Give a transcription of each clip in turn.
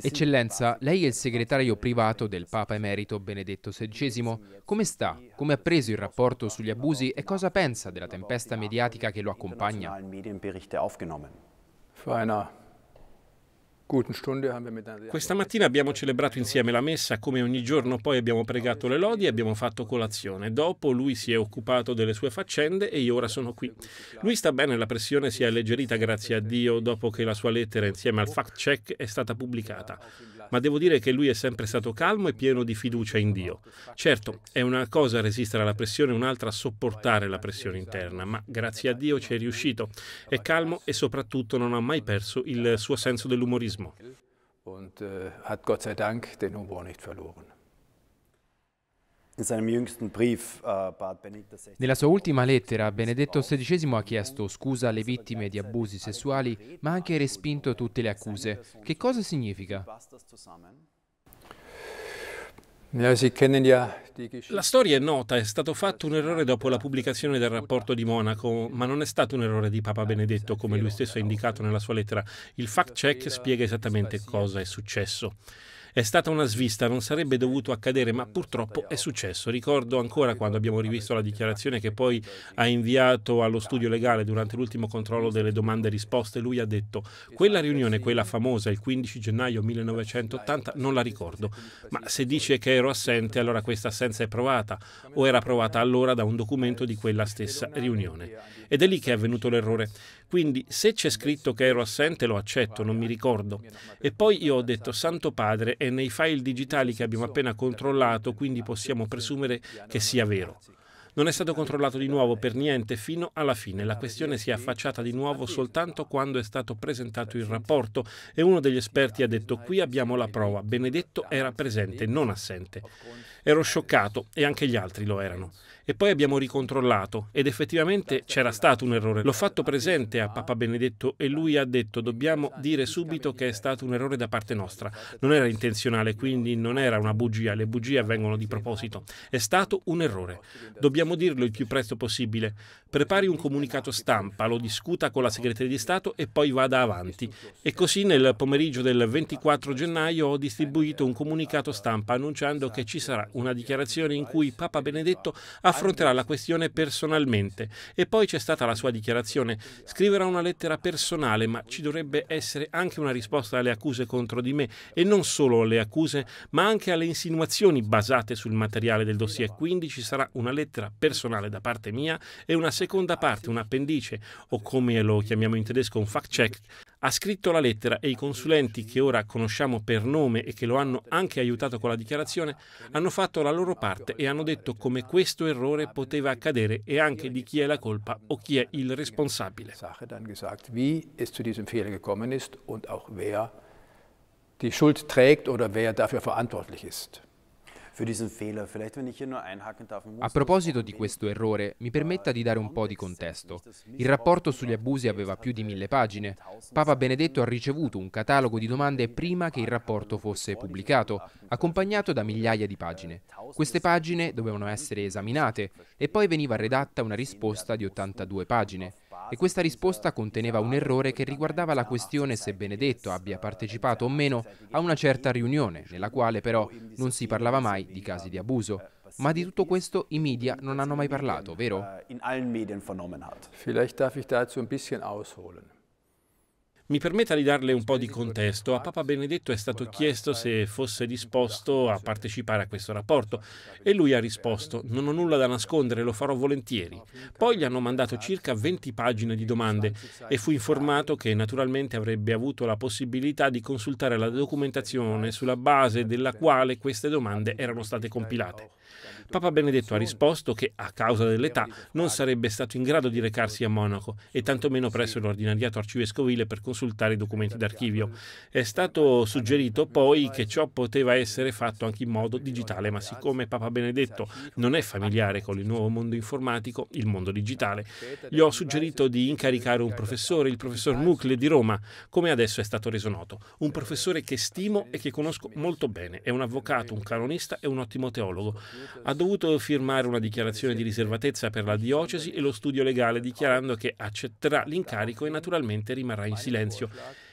Eccellenza, lei è il segretario privato del Papa Emerito Benedetto XVI. Come sta? Come ha preso il rapporto sugli abusi e cosa pensa della tempesta mediatica che lo accompagna? Questa mattina abbiamo celebrato insieme la messa, come ogni giorno poi abbiamo pregato le lodi e abbiamo fatto colazione. Dopo lui si è occupato delle sue faccende e io ora sono qui. Lui sta bene, la pressione si è alleggerita grazie a Dio dopo che la sua lettera insieme al fact check è stata pubblicata ma devo dire che lui è sempre stato calmo e pieno di fiducia in Dio. Certo, è una cosa resistere alla pressione, un'altra sopportare la pressione interna, ma grazie a Dio ci è riuscito. È calmo e soprattutto non ha mai perso il suo senso dell'umorismo. Und äh, hat Gott sei Dank den Humor nicht verloren. Äh, nella sua ultima lettera, Benedetto XVI ha chiesto scusa alle vittime di abusi sessuali, ma ha anche respinto tutte le accuse. Che cosa significa? La storia è nota, è stato fatto un errore dopo la pubblicazione del rapporto di Monaco, ma non è stato un errore di Papa Benedetto, come lui stesso ha indicato nella sua lettera. Il fact check spiega esattamente cosa è successo. È stata una svista, non sarebbe dovuto accadere, ma purtroppo è successo. Ricordo ancora quando abbiamo rivisto la dichiarazione che poi ha inviato allo studio legale durante l'ultimo controllo delle domande e risposte, lui ha detto quella riunione, quella famosa, il 15 gennaio 1980, non la ricordo, ma se dice che ero assente allora questa assenza è provata o era provata allora da un documento di quella stessa riunione. Ed è lì che è avvenuto l'errore. Quindi se c'è scritto che ero assente lo accetto, non mi ricordo. E poi io ho detto Santo Padre è nei file digitali che abbiamo appena controllato, quindi possiamo presumere che sia vero. Non è stato controllato di nuovo per niente fino alla fine. La questione si è affacciata di nuovo soltanto quando è stato presentato il rapporto e uno degli esperti ha detto qui abbiamo la prova. Benedetto era presente, non assente. Ero scioccato e anche gli altri lo erano e poi abbiamo ricontrollato ed effettivamente c'era stato un errore. L'ho fatto presente a Papa Benedetto e lui ha detto dobbiamo dire subito che è stato un errore da parte nostra. Non era intenzionale, quindi non era una bugia, le bugie avvengono di proposito. È stato un errore. Dobbiamo dirlo il più presto possibile. Prepari un comunicato stampa, lo discuta con la segreteria di Stato e poi vada avanti. E così nel pomeriggio del 24 gennaio ho distribuito un comunicato stampa annunciando che ci sarà una dichiarazione in cui Papa Benedetto ha affronterà la questione personalmente. E poi c'è stata la sua dichiarazione. Scriverà una lettera personale, ma ci dovrebbe essere anche una risposta alle accuse contro di me e non solo alle accuse, ma anche alle insinuazioni basate sul materiale del dossier. Quindi ci sarà una lettera personale da parte mia e una seconda parte, un appendice o come lo chiamiamo in tedesco un fact check ha scritto la lettera e i consulenti che ora conosciamo per nome e che lo hanno anche aiutato con la dichiarazione hanno fatto la loro parte e hanno detto come questo errore poteva accadere e anche di chi è la colpa o chi è il responsabile. Die Schuld trägt oder wer dafür verantwortlich ist. A proposito di questo errore, mi permetta di dare un po' di contesto. Il rapporto sugli abusi aveva più di mille pagine. Papa Benedetto ha ricevuto un catalogo di domande prima che il rapporto fosse pubblicato, accompagnato da äh, migliaia di pagine. Queste pagine dovevano essere esaminate e poi veniva redatta una risposta di 82 pagine e questa risposta conteneva un errore che riguardava la questione se Benedetto abbia partecipato o meno a una certa riunione, nella quale però non si parlava mai di casi di abuso. Ma di tutto questo i media non hanno mai parlato, vero? In Vielleicht darf ich dazu ein bisschen ausholen. Mi permetta di darle un po' di contesto. A Papa Benedetto è stato chiesto se fosse disposto a partecipare a questo rapporto e lui ha risposto non ho nulla da nascondere, lo farò volentieri. Poi gli hanno mandato circa 20 pagine di domande e fu informato che naturalmente avrebbe avuto la possibilità di consultare la documentazione sulla base della quale queste domande erano state compilate. Papa Benedetto ha risposto che a causa dell'età non sarebbe stato in grado di recarsi a Monaco e tantomeno presso l'ordinariato arcivescovile per consultare consultare i documenti certo, d'archivio. Certo. È stato suggerito poi che ciò poteva essere fatto anche in modo digitale, ma siccome Papa Benedetto non è familiare con il nuovo mondo informatico, il mondo digitale, gli ho suggerito di incaricare un professore, il professor Mucle di Roma, come adesso è stato reso noto, un professore che stimo e che conosco molto bene, è un avvocato, un canonista e un ottimo teologo. Ha dovuto firmare una dichiarazione di riservatezza per la diocesi e lo studio legale dichiarando che accetterà l'incarico e naturalmente rimarrà in silenzio silenzio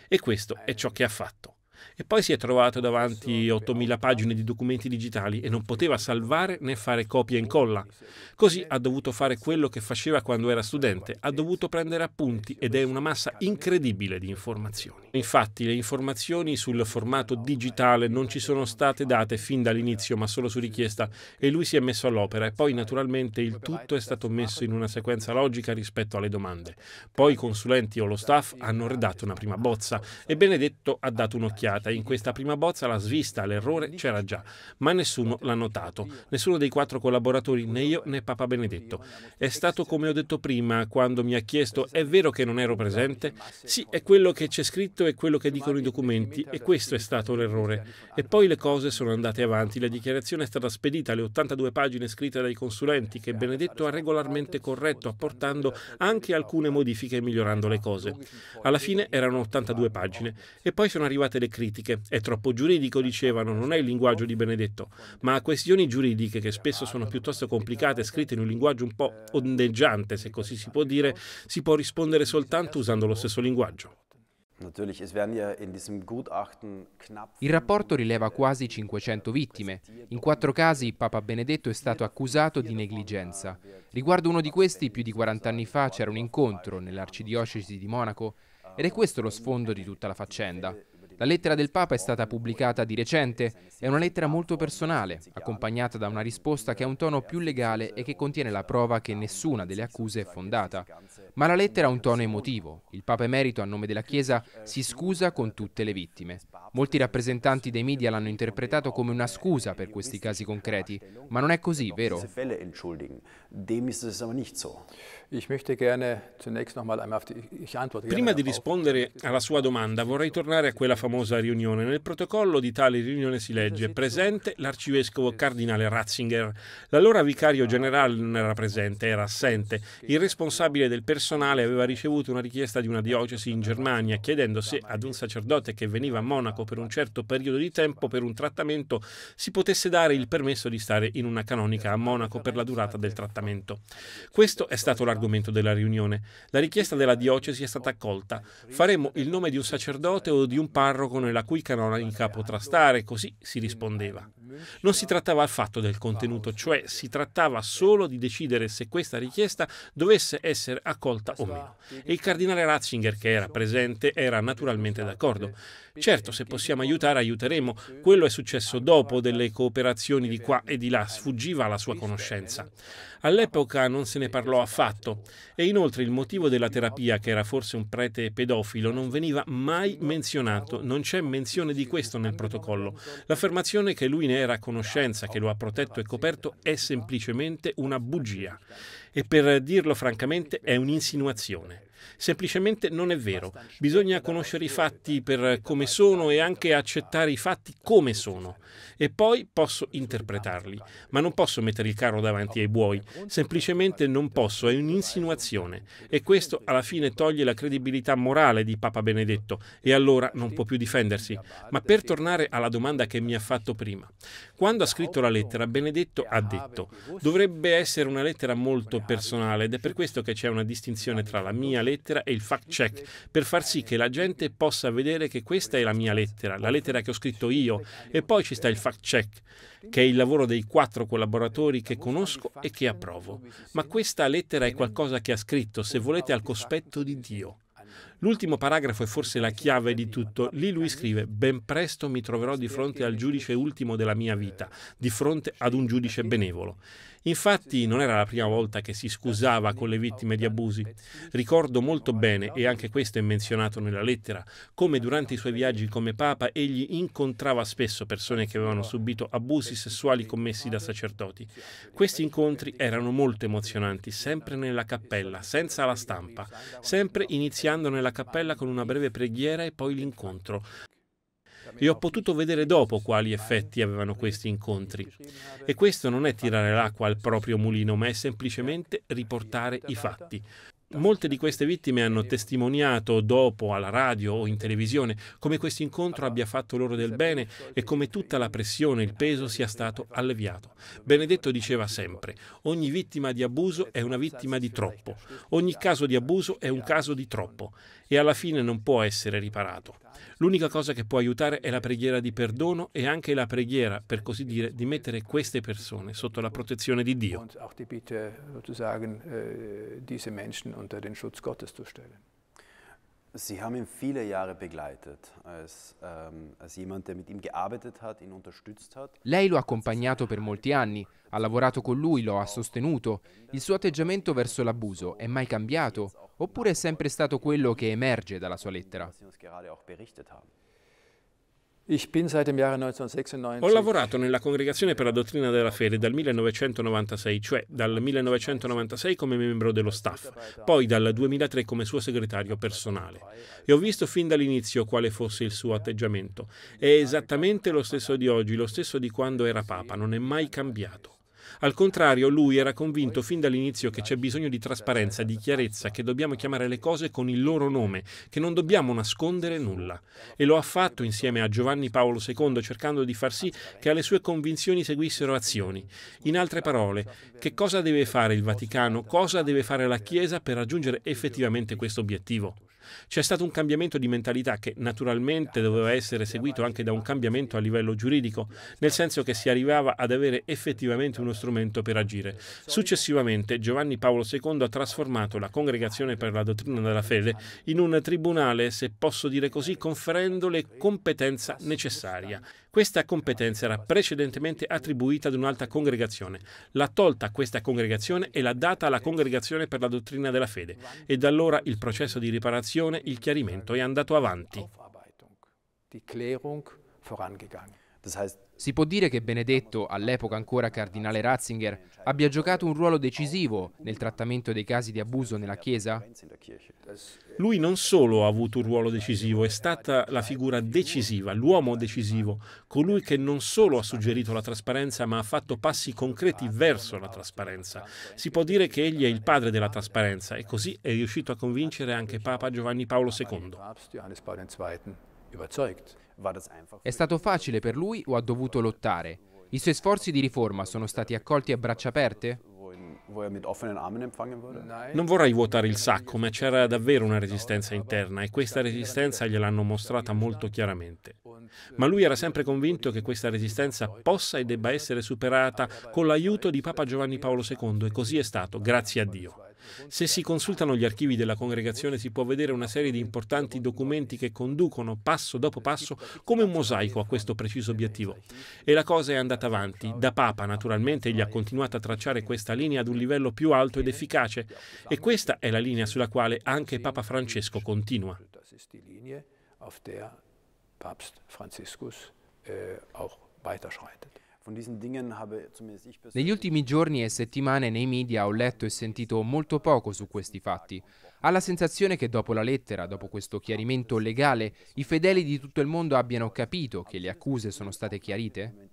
e questo è ciò che ha fatto. E poi si è trovato davanti 8.000 pagine di documenti digitali e non poteva salvare né fare copia e incolla. Così ha dovuto fare quello che faceva quando era studente, ha dovuto prendere appunti ed è una massa incredibile di informazioni. Infatti le informazioni sul formato digitale non ci sono state date fin dall'inizio, ma solo su richiesta e lui si è messo all'opera e poi naturalmente il tutto è stato messo in una sequenza logica rispetto alle domande. Poi i consulenti o lo staff hanno redatto una prima bozza e Benedetto ha dato un'occhiata cambiata in questa prima bozza la svista, l'errore c'era già, ma nessuno l'ha notato, nessuno dei quattro collaboratori, né io né Papa Benedetto. È stato come ho detto prima, quando mi ha chiesto è vero che non ero presente? Sì, è quello che c'è scritto e quello che dicono i documenti e questo è stato l'errore. E poi le cose sono andate avanti, la dichiarazione è stata spedita, le 82 pagine scritte dai consulenti che Benedetto ha regolarmente corretto apportando anche alcune modifiche e migliorando le cose. Alla fine erano 82 pagine e poi sono arrivate le critiche critiche. È troppo giuridico, dicevano, non è il linguaggio di Benedetto, ma a questioni giuridiche che spesso sono piuttosto complicate, scritte in un linguaggio un po' ondeggiante, se così si può dire, si può rispondere soltanto usando lo stesso linguaggio. Il rapporto rileva quasi 500 vittime. In quattro casi Papa Benedetto è stato accusato di negligenza. Riguardo uno di questi, più di 40 anni fa c'era un incontro nell'arcidiocesi di Monaco ed è questo lo sfondo di tutta la faccenda. La lettera del Papa è stata pubblicata di recente, è una lettera molto personale, accompagnata da una risposta che ha un tono più legale e che contiene la prova che nessuna delle accuse è fondata. Ma la lettera ha un tono emotivo. Il Papa Emerito, a nome della Chiesa, si scusa con tutte le vittime. Molti rappresentanti dei media l'hanno interpretato come una scusa per questi casi concreti, ma non è così, vero? Prima di rispondere alla sua domanda vorrei tornare a quella famosa famosa riunione. Nel protocollo di tale riunione si legge presente l'arcivescovo cardinale Ratzinger. L'allora vicario ah. generale non era presente, era assente. Il responsabile del personale aveva ricevuto una richiesta di una diocesi in Germania chiedendo se ad un sacerdote che veniva a Monaco per un certo periodo di tempo per un trattamento si potesse dare il permesso di stare in una canonica a Monaco per la durata del trattamento. Questo è stato l'argomento della riunione. La richiesta della diocesi è stata accolta. Faremo il nome di un sacerdote o di un parroco interrogano e la cui canonica potrà stare, così si rispondeva. Non si trattava affatto del contenuto, cioè si trattava solo di decidere se questa richiesta dovesse essere accolta o meno. E il cardinale Ratzinger, che era presente, era naturalmente d'accordo. Certo, se possiamo aiutare, aiuteremo. Quello è successo dopo delle cooperazioni di qua e di là, sfuggiva alla sua conoscenza. All'epoca non se ne parlò affatto e inoltre il motivo della terapia, che era forse un prete pedofilo, non veniva mai menzionato non c'è menzione di questo nel protocollo. L'affermazione che lui ne era a conoscenza, che lo ha protetto e coperto, è semplicemente una bugia. E per dirlo francamente è un'insinuazione. Semplicemente non è vero. Bisogna conoscere i fatti per come sono e anche accettare i fatti come sono. E poi posso interpretarli. Ma non posso mettere il carro davanti ai buoi. Semplicemente non posso, è un'insinuazione. E questo alla fine toglie la credibilità morale di Papa Benedetto e allora non può più difendersi. Ma per tornare alla domanda che mi ha fatto prima. Quando ha scritto la lettera, Benedetto ha detto, dovrebbe essere una lettera molto personale ed è per questo che c'è una distinzione tra la mia lettera lettera e il fact check per far sì che la gente possa vedere che questa è la mia lettera, la lettera che ho scritto io e poi ci sta il fact check che è il lavoro dei quattro collaboratori che conosco e che approvo. Ma questa lettera è qualcosa che ha scritto, se volete, al cospetto di Dio. L'ultimo paragrafo è forse la chiave di tutto. Lì lui scrive, ben presto mi troverò di fronte al giudice ultimo della mia vita, di fronte ad un giudice benevolo. Infatti non era la prima volta che si scusava con le vittime di abusi. Ricordo molto bene, e anche questo è menzionato nella lettera, come durante i suoi viaggi come Papa egli incontrava spesso persone che avevano subito abusi sessuali commessi da sacerdoti. Questi incontri erano molto emozionanti, sempre nella cappella, senza la stampa, sempre iniziando nella alla cappella con una breve preghiera e poi l'incontro. E ho potuto vedere dopo quali effetti avevano questi incontri. E questo non è tirare l'acqua al proprio mulino, ma è semplicemente riportare i fatti. Molte di queste vittime hanno testimoniato dopo alla radio o in televisione come questo incontro abbia fatto loro del bene e come tutta la pressione e il peso sia stato alleviato. Benedetto diceva sempre, ogni vittima di abuso è una vittima di troppo, ogni caso di abuso è un caso di troppo e alla fine non può essere riparato. L'unica cosa che può aiutare è la preghiera di perdono e anche la preghiera, per così dire, di mettere queste persone sotto la protezione di Dio. Sie haben ihn viele Jahre begleitet, als, ähm, als jemand, der mit ihm gearbeitet hat, ihn unterstützt hat. Lei lo ha accompagnato per molti anni, ha lavorato con lui, lo ha sostenuto. Il suo atteggiamento verso l'abuso è mai cambiato? Oppure è sempre stato quello che emerge dalla sua lettera? Ho lavorato nella Congregazione per la Dottrina della Fede dal 1996, cioè dal 1996 come membro dello staff, poi dal 2003 come suo segretario personale. E ho visto fin dall'inizio quale fosse il suo atteggiamento. È esattamente lo stesso di oggi, lo stesso di quando era Papa, non è mai cambiato. Al contrario, lui era convinto fin dall'inizio che c'è bisogno di trasparenza, di chiarezza, che dobbiamo chiamare le cose con il loro nome, che non dobbiamo nascondere nulla. E lo ha fatto insieme a Giovanni Paolo II, cercando di far sì che alle sue convinzioni seguissero azioni. In altre parole, che cosa deve fare il Vaticano, cosa deve fare la Chiesa per raggiungere effettivamente questo obiettivo? C'è stato un cambiamento di mentalità che naturalmente doveva essere seguito anche da un cambiamento a livello giuridico, nel senso che si arrivava ad avere effettivamente uno strumento per agire. Successivamente Giovanni Paolo II ha trasformato la Congregazione per la Dottrina della Fede in un tribunale, se posso dire così, conferendole competenza necessaria. Questa competenza era precedentemente attribuita ad un'altra congregazione. L'ha tolta questa congregazione e l'ha data alla congregazione per la dottrina della fede. E da allora il processo di riparazione, il chiarimento è andato avanti. Die Klärung vorangegangen. Si può dire che Benedetto, all'epoca ancora cardinale Ratzinger, abbia giocato un ruolo decisivo nel trattamento dei casi di abuso nella Chiesa? Lui non solo ha avuto un ruolo decisivo, è stata la figura decisiva, l'uomo decisivo, colui che non solo ha suggerito la trasparenza, ma ha fatto passi concreti verso la trasparenza. Si può dire che egli è il padre della trasparenza e così è riuscito a convincere anche Papa Giovanni Paolo II. È stato facile per lui o ha dovuto lottare? I suoi sforzi di riforma sono stati accolti a braccia aperte? Non vorrei vuotare il sacco, ma c'era davvero una resistenza interna e questa resistenza gliel'hanno mostrata molto chiaramente. Ma lui era sempre convinto che questa resistenza possa e debba essere superata con l'aiuto di Papa Giovanni Paolo II e così è stato, grazie a Dio. Se si consultano gli archivi della congregazione si può vedere una serie di importanti documenti che conducono passo dopo passo come un mosaico a questo preciso obiettivo. E la cosa è andata avanti. Da Papa naturalmente egli ha continuato a tracciare questa linea ad un livello più alto ed efficace e questa è la linea sulla quale anche Papa Francesco continua. auf der Papst Franziskus äh, auch weiterschreitet. Negli ultimi giorni e settimane nei media ho letto e sentito molto poco su questi fatti. Ha la sensazione che dopo la lettera, dopo questo chiarimento legale, i fedeli di tutto il mondo abbiano capito che le accuse sono state chiarite?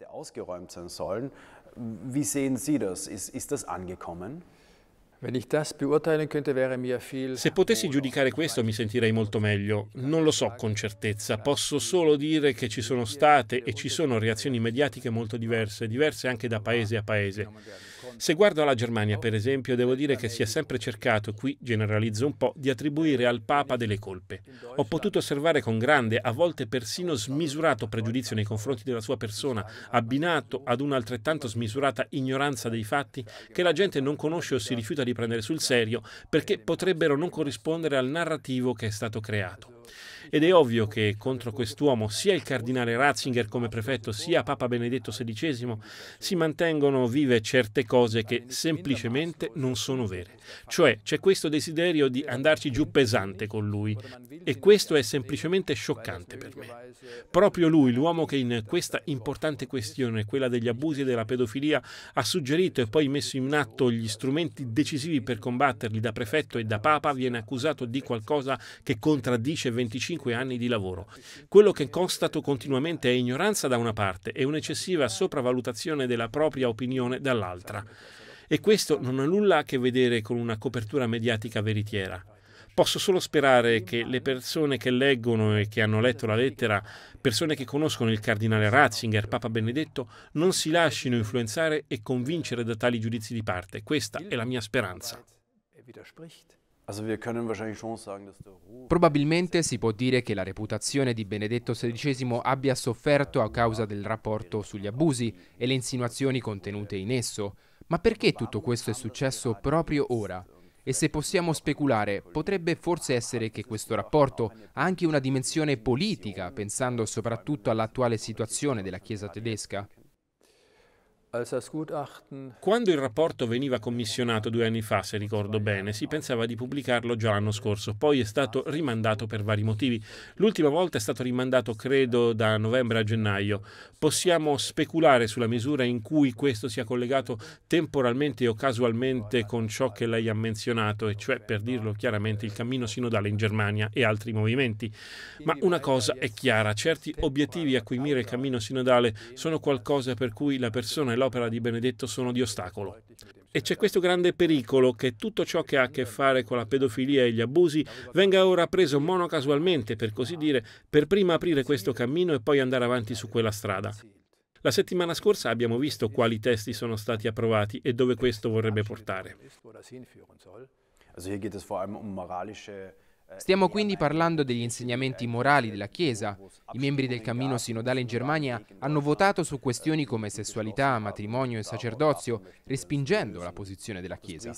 Wie sehen Sie das? Ist, ist das angekommen? Se potessi giudicare questo mi sentirei molto meglio. Non lo so con certezza, posso solo dire che ci sono state e ci sono reazioni mediatiche molto diverse, diverse anche da paese a paese. Se guardo alla Germania, per esempio, devo dire che si è sempre cercato, qui generalizzo un po', di attribuire al Papa delle colpe. Ho potuto osservare con grande, a volte persino smisurato pregiudizio nei confronti della sua persona, abbinato ad un'altrettanto smisurata ignoranza dei fatti che la gente non conosce o si rifiuta di prendere sul serio perché potrebbero non corrispondere al narrativo che è stato creato. Ed è ovvio che contro quest'uomo sia il cardinale Ratzinger come prefetto sia Papa Benedetto XVI si mantengono vive certe cose che semplicemente non sono vere. Cioè c'è questo desiderio di andarci giù pesante con lui e questo è semplicemente scioccante per me. Proprio lui, l'uomo che in questa importante questione, quella degli abusi e della pedofilia, ha suggerito e poi messo in atto gli strumenti decisivi per combatterli da prefetto e da papa, viene accusato di qualcosa che contraddice 25 25 anni di lavoro. Quello che constato continuamente è ignoranza da una parte e un'eccessiva sopravvalutazione della propria opinione dall'altra. E questo non ha nulla a che vedere con una copertura mediatica veritiera. Posso solo sperare che le persone che leggono e che hanno letto la lettera, persone che conoscono il cardinale Ratzinger, Papa Benedetto, non si lasciano influenzare e convincere da tali giudizi di parte. Questa è la mia speranza. Er Probabilmente si può dire che la reputazione di Benedetto XVI abbia sofferto a causa del rapporto sugli abusi e le insinuazioni contenute in esso, ma perché tutto questo è successo proprio ora? E se possiamo speculare, potrebbe forse essere che questo rapporto ha anche una dimensione politica, pensando soprattutto all'attuale situazione della Chiesa tedesca? Quando il rapporto veniva commissionato due anni fa, se ricordo bene, si pensava di pubblicarlo già l'anno scorso, poi è stato rimandato per vari motivi. L'ultima volta è stato rimandato, credo, da novembre a gennaio. Possiamo speculare sulla misura in cui questo sia collegato temporalmente o casualmente con ciò che lei ha menzionato, e cioè, per dirlo chiaramente, il cammino sinodale in Germania e altri movimenti. Ma una cosa è chiara, certi obiettivi a cui mira il cammino sinodale sono qualcosa per cui la persona nell'opera di Benedetto sono di ostacolo. E c'è questo grande pericolo che tutto ciò che ha a che fare con la pedofilia e gli abusi venga ora preso monocasualmente, per così dire, per prima aprire questo cammino e poi andare avanti su quella strada. La settimana scorsa abbiamo visto quali testi sono stati approvati e dove questo vorrebbe portare. Also hier geht es vor allem um moralische Stiamo quindi parlando degli insegnamenti morali della Chiesa. I membri del cammino sinodale in Germania hanno votato su questioni come sessualità, matrimonio e sacerdozio, respingendo la posizione della Chiesa.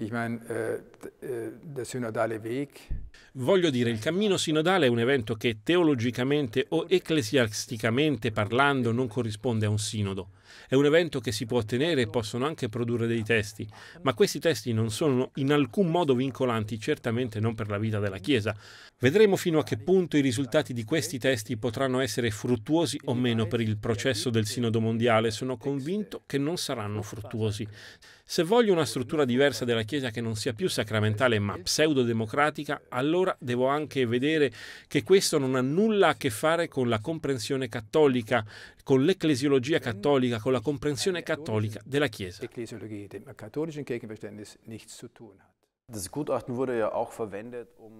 Äh, äh, Voglio dire, il cammino sinodale è un evento che teologicamente o ecclesiasticamente parlando non corrisponde a un sinodo. È un evento che si può tenere e possono anche produrre dei testi, ma questi testi non sono in alcun modo modo vincolanti certamente non per la vita della Chiesa. Vedremo fino a che punto i risultati di questi testi potranno essere fruttuosi o meno per il processo del Sinodo mondiale. Sono convinto che non saranno fruttuosi. Se voglio una struttura diversa della Chiesa che non sia più sacramentale ma pseudodemocratica, allora devo anche vedere che questo non ha nulla a che fare con la comprensione cattolica, con l'ecclesiologia cattolica, con la comprensione cattolica della Chiesa. Um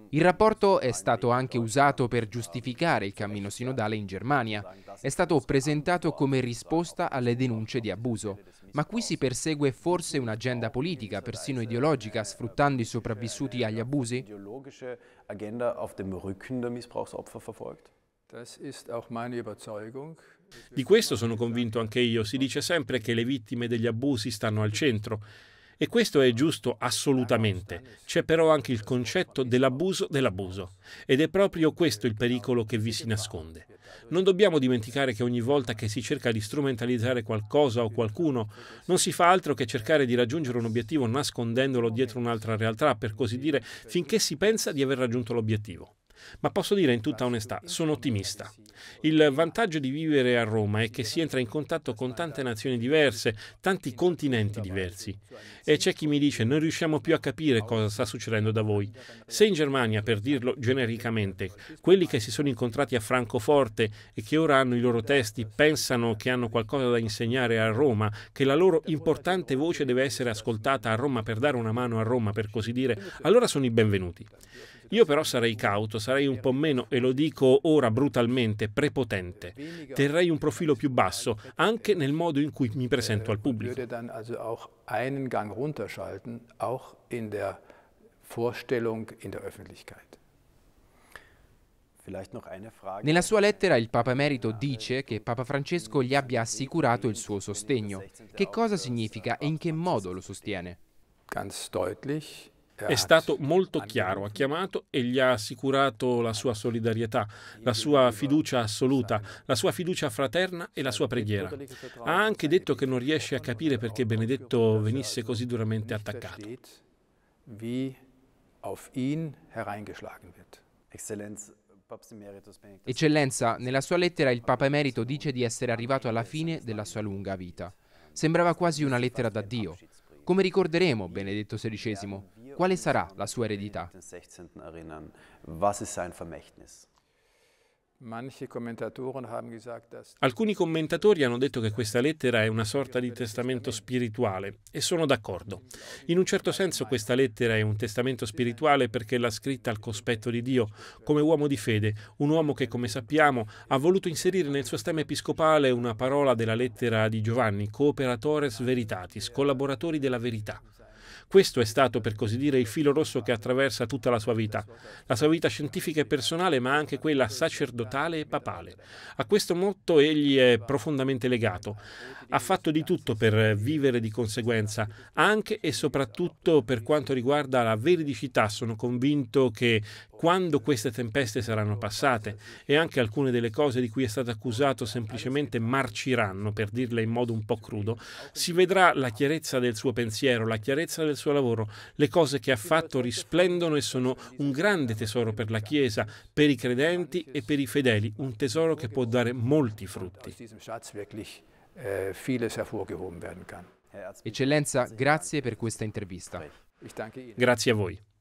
il rapporto è stato anche usato per giustificare il cammino sinodale in Germania. È stato presentato come risposta alle denunce di abuso. Ma qui si persegue forse un'agenda politica, persino ideologica, sfruttando i sopravvissuti agli abusi? Di questo sono convinto anche io. Si dice sempre che le vittime degli abusi stanno al centro. E questo è giusto assolutamente. C'è però anche il concetto dell'abuso dell'abuso. Ed è proprio questo il pericolo che vi si nasconde. Non dobbiamo dimenticare che ogni volta che si cerca di strumentalizzare qualcosa o qualcuno, non si fa altro che cercare di raggiungere un obiettivo nascondendolo dietro un'altra realtà, per così dire, finché si pensa di aver raggiunto l'obiettivo. Ma posso dire in tutta onestà, sono ottimista. Il vantaggio di vivere a Roma è che si entra in contatto con tante nazioni diverse, tanti continenti diversi. E c'è chi mi dice non riusciamo più a capire cosa sta succedendo da voi. Se in Germania, per dirlo genericamente, quelli che si sono incontrati a Francoforte e che ora hanno i loro testi pensano che hanno qualcosa da insegnare a Roma, che la loro importante voce deve essere ascoltata a Roma per dare una mano a Roma, per così dire, allora sono i benvenuti. Io però sarei cauto, sarei un po' meno, e lo dico ora brutalmente, prepotente. Terrei un profilo più basso, anche nel modo in cui mi presento al pubblico. Nella sua lettera il Papa Emerito dice che Papa Francesco gli abbia assicurato il suo sostegno. Che cosa significa e in che modo lo sostiene? Ganz deutlich è stato molto chiaro, ha chiamato e gli ha assicurato la sua solidarietà, la sua fiducia assoluta, la sua fiducia fraterna e la sua preghiera. Ha anche detto che non riesce a capire perché Benedetto venisse così duramente attaccato. Eccellenza, nella sua lettera il Papa Emerito dice di essere arrivato alla fine della sua lunga vita. Sembrava quasi una lettera da Dio. Come ricorderemo Benedetto XVI? Quale sarà la sua eredità? Alcuni commentatori hanno detto che questa lettera è una sorta di testamento spirituale e sono d'accordo. In un certo senso questa lettera è un testamento spirituale perché l'ha scritta al cospetto di Dio, come uomo di fede, un uomo che come sappiamo ha voluto inserire nel suo stemma episcopale una parola della lettera di Giovanni, cooperatores veritatis, collaboratori della verità. Questo è stato, per così dire, il filo rosso che attraversa tutta la sua vita, la sua vita scientifica e personale, ma anche quella sacerdotale e papale. A questo motto egli è profondamente legato. Ha fatto di tutto per vivere di conseguenza, anche e soprattutto per quanto riguarda la veridicità. Sono convinto che quando queste tempeste saranno passate e anche alcune delle cose di cui è stato accusato semplicemente marciranno, per dirle in modo un po' crudo, si vedrà la chiarezza del suo pensiero, la chiarezza del suo lavoro, le cose che ha fatto risplendono e sono un grande tesoro per la Chiesa, per i credenti e per i fedeli, un tesoro che può dare molti frutti. Eccellenza, grazie per questa intervista. Grazie a voi.